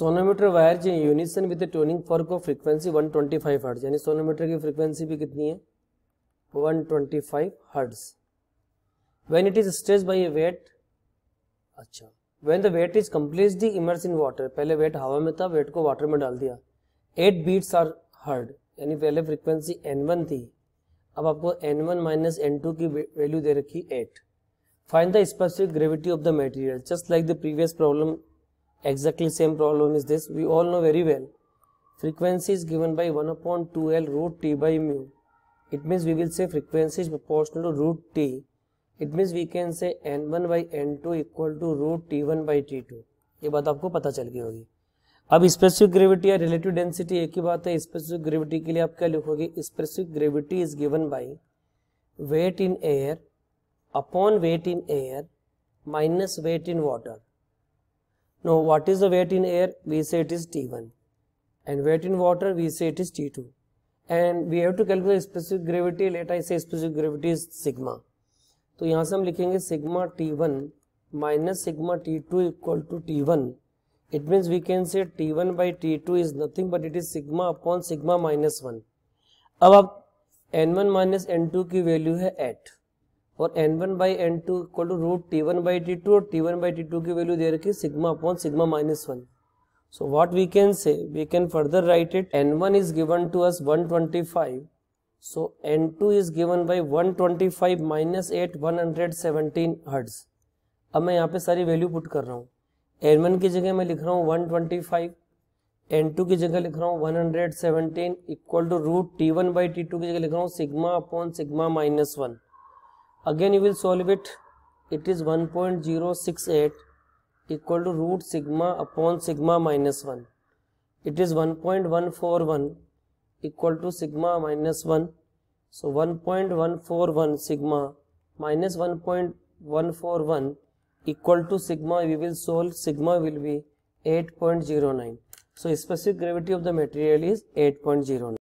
Sonometer wire जो unison with tuning fork को frequency 125 twenty hertz यानी सोनोमीटर की फ्रीक्वेंसी भी कितनी है 125 twenty five hertz when it is stretch by a weight अच्छा when the weight is completely immerse in water पहले weight हवा में था वेट को वाटर में डाल दिया एट बीट्स आर हर्ड यानी पहले फ्रीक्वेंसी एन वन थी अब आपको N one minus N two की वैल्यू दे रखी eight find the specific gravity of the material just like the previous problem exactly same problem is this we all know very well frequency is given by 1 upon 2l root t by mu it means we will say frequency is proportional to root t it means we can say n1 by n2 equal to root t1 by t2 ye baat aapko pata chal gayi hogi अब specific gravity या relative density एक ही बात है specific gravity के लिए आप क्या लिखोगे specific gravity is given by weight in air upon weight in air minus weight in water Now, what is the weight in air? We say it is T1. And weight in water? We say it is T2. And we have to calculate specific gravity. Later I say specific gravity is sigma. So, here we will write sigma T1 minus sigma T2 equal to T1. It means we can say T1 by T2 is nothing but it is sigma upon sigma minus 1. Now, n1 minus n2 ki value is 8. और N one by N two equal to root T one by T two और T one by T two की value दे रखी sigma upon sigma minus one so write it N one is given to us one twenty five so N two is given by one twenty five minus eight one hundred seventeen hertz अब मैं यहाँ पे सारी value put कर रहा हूँ N one की जगह मैं लिख रहा हूँ एन टू की जगह लिख रहा हूँ seventeen equal to root T one by T two की जगह लिख रहा हूँ sigma upon sigma minus one again you will solve it it is 1.068 equal to root sigma upon sigma minus 1 it is 1.141 equal to sigma minus 1 so 1.141 sigma minus 1.141 equal to sigma we will solve sigma will be 8.09 so specific gravity of the material is 8.09